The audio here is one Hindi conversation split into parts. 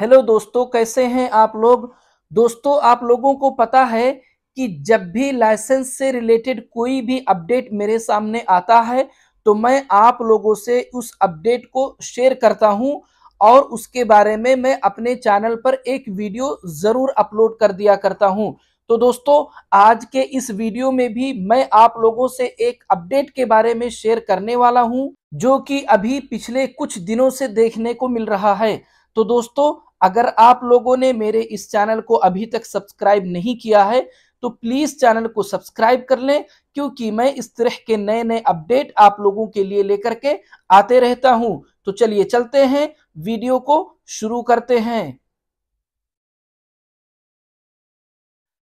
हेलो दोस्तों कैसे हैं आप लोग दोस्तों आप लोगों को पता है कि जब भी लाइसेंस से रिलेटेड कोई भी अपडेट मेरे सामने आता है तो मैं आप लोगों से उस अपडेट को शेयर करता हूं और उसके बारे में मैं अपने चैनल पर एक वीडियो ज़रूर अपलोड कर दिया करता हूं तो दोस्तों आज के इस वीडियो में भी मैं आप लोगों से एक अपडेट के बारे में शेयर करने वाला हूँ जो कि अभी पिछले कुछ दिनों से देखने को मिल रहा है तो दोस्तों अगर आप लोगों ने मेरे इस चैनल को अभी तक सब्सक्राइब नहीं किया है तो प्लीज़ चैनल को सब्सक्राइब कर लें क्योंकि मैं इस तरह के नए नए अपडेट आप लोगों के लिए लेकर के आते रहता हूं तो चलिए चलते हैं वीडियो को शुरू करते हैं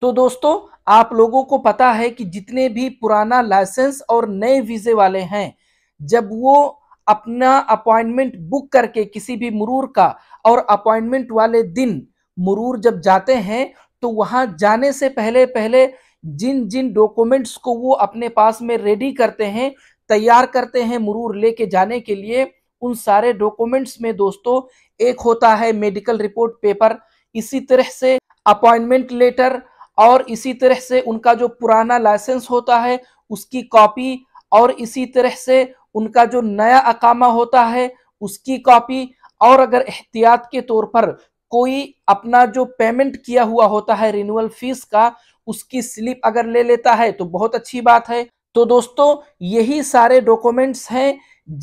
तो दोस्तों आप लोगों को पता है कि जितने भी पुराना लाइसेंस और नए वीजे वाले हैं जब वो अपना अपॉइंटमेंट बुक करके किसी भी मुरूर का और अपॉइंटमेंट वाले दिन मुरूर जब जाते हैं तो वहाँ जाने से पहले पहले जिन जिन डॉक्यूमेंट्स को वो अपने पास में रेडी करते हैं तैयार करते हैं मुरूर लेके जाने के लिए उन सारे डॉक्यूमेंट्स में दोस्तों एक होता है मेडिकल रिपोर्ट पेपर इसी तरह से अपॉइंटमेंट लेटर और इसी तरह से उनका जो पुराना लाइसेंस होता है उसकी कॉपी और इसी तरह से उनका जो नया अकामा होता है उसकी कॉपी और अगर एहतियात के तौर पर कोई अपना जो पेमेंट किया हुआ होता है रिन्यूअल फीस का उसकी स्लिप अगर ले लेता है तो बहुत अच्छी बात है तो दोस्तों यही सारे डॉक्यूमेंट्स हैं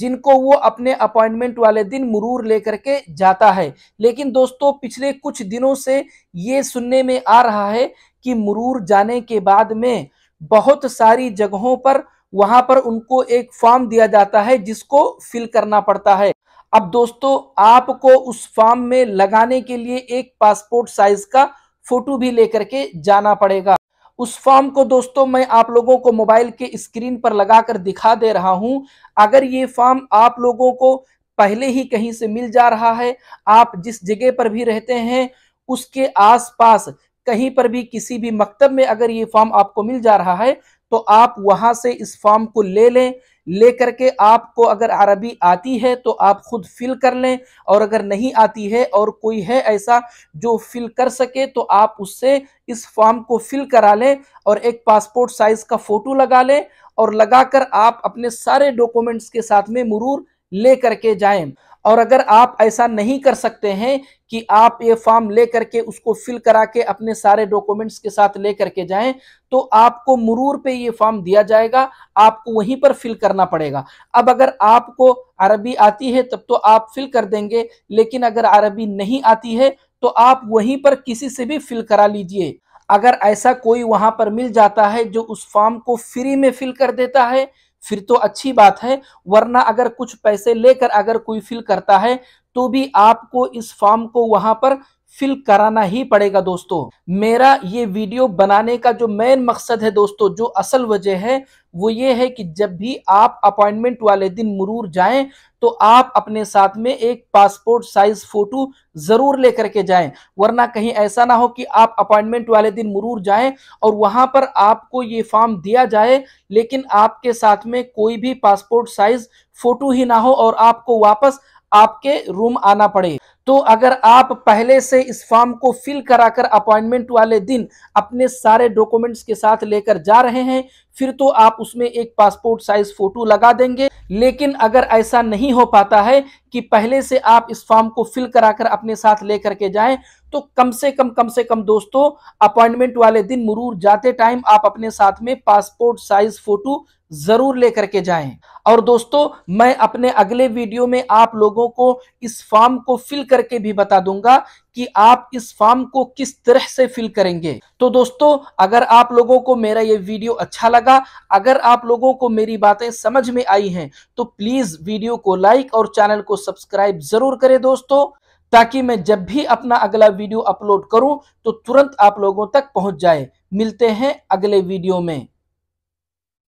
जिनको वो अपने अपॉइंटमेंट वाले दिन मुरूर लेकर के जाता है लेकिन दोस्तों पिछले कुछ दिनों से ये सुनने में आ रहा है कि मुरूर जाने के बाद में बहुत सारी जगहों पर वहां पर उनको एक फॉर्म दिया जाता है जिसको फिल करना पड़ता है अब दोस्तों आपको उस फॉर्म में लगाने के लिए एक पासपोर्ट साइज का फोटो भी लेकर के जाना पड़ेगा उस फॉर्म को दोस्तों मैं आप लोगों को मोबाइल के स्क्रीन पर लगाकर दिखा दे रहा हूं अगर ये फॉर्म आप लोगों को पहले ही कहीं से मिल जा रहा है आप जिस जगह पर भी रहते हैं उसके आसपास कहीं पर भी किसी भी मकतब में अगर ये फॉर्म आपको मिल जा रहा है तो आप वहां से इस फॉर्म को ले लें लेकर के आपको अगर अरबी आती है तो आप खुद फिल कर लें और अगर नहीं आती है और कोई है ऐसा जो फिल कर सके तो आप उससे इस फॉर्म को फिल करा लें और एक पासपोर्ट साइज का फ़ोटो लगा लें और लगाकर आप अपने सारे डॉक्यूमेंट्स के साथ में मरूर ले करके जाएं और अगर आप ऐसा नहीं कर सकते हैं कि आप ये फॉर्म ले करके उसको फिल करा के अपने सारे डॉक्यूमेंट्स के साथ ले करके जाएं तो आपको मुरूर पे ये फॉर्म दिया जाएगा आपको वहीं पर फिल करना पड़ेगा अब अगर आपको अरबी आती है तब तो आप फिल कर देंगे लेकिन अगर अरबी नहीं आती है तो आप वहीं पर किसी से भी फिल करा लीजिए अगर ऐसा कोई वहां पर मिल जाता है जो उस फॉर्म को फ्री में फिल कर देता है फिर तो अच्छी बात है वरना अगर कुछ पैसे लेकर अगर कोई फिल करता है तो भी आपको इस फॉर्म को वहां पर फिल कराना ही पड़ेगा दोस्तों मेरा ये वीडियो बनाने का जो मेन मकसद है दोस्तों जो असल वजह है वो ये है कि जब भी आप अपॉइंटमेंट वाले दिन मरूर जाएं तो आप अपने साथ में एक पासपोर्ट साइज फोटो जरूर लेकर के जाएं वरना कहीं ऐसा ना हो कि आप अपॉइंटमेंट वाले दिन मरूर जाएं और वहां पर आपको ये फॉर्म दिया जाए लेकिन आपके साथ में कोई भी पासपोर्ट साइज फोटो ही ना हो और आपको वापस आपके रूम आना पड़े तो अगर आप पहले से इस फॉर्म को फिल कराकर अपॉइंटमेंट वाले दिन अपने सारे डॉक्यूमेंट्स के साथ लेकर जा रहे हैं फिर तो आप उसमें एक पासपोर्ट साइज फोटो लगा देंगे लेकिन अगर ऐसा नहीं हो पाता है कि पहले से आप इस फॉर्म को फिल कराकर अपने साथ लेकर के जाएं तो कम से कम कम से कम दोस्तों अपॉइंटमेंट वाले दिन मुरूर जाते टाइम आप अपने साथ में पासपोर्ट साइज फोटो जरूर लेकर के जाएं और दोस्तों मैं अपने अगले वीडियो में आप लोगों को इस फॉर्म को फिल करके भी बता दूंगा कि आप इस फॉर्म को किस तरह से फिल करेंगे तो दोस्तों अगर आप लोगों को मेरा ये वीडियो अच्छा लगा अगर आप लोगों को मेरी बातें समझ में आई हैं तो प्लीज वीडियो को लाइक और चैनल को सब्सक्राइब जरूर करें दोस्तों ताकि मैं जब भी अपना अगला वीडियो अपलोड करूं तो तुरंत आप लोगों तक पहुंच जाए मिलते हैं अगले वीडियो में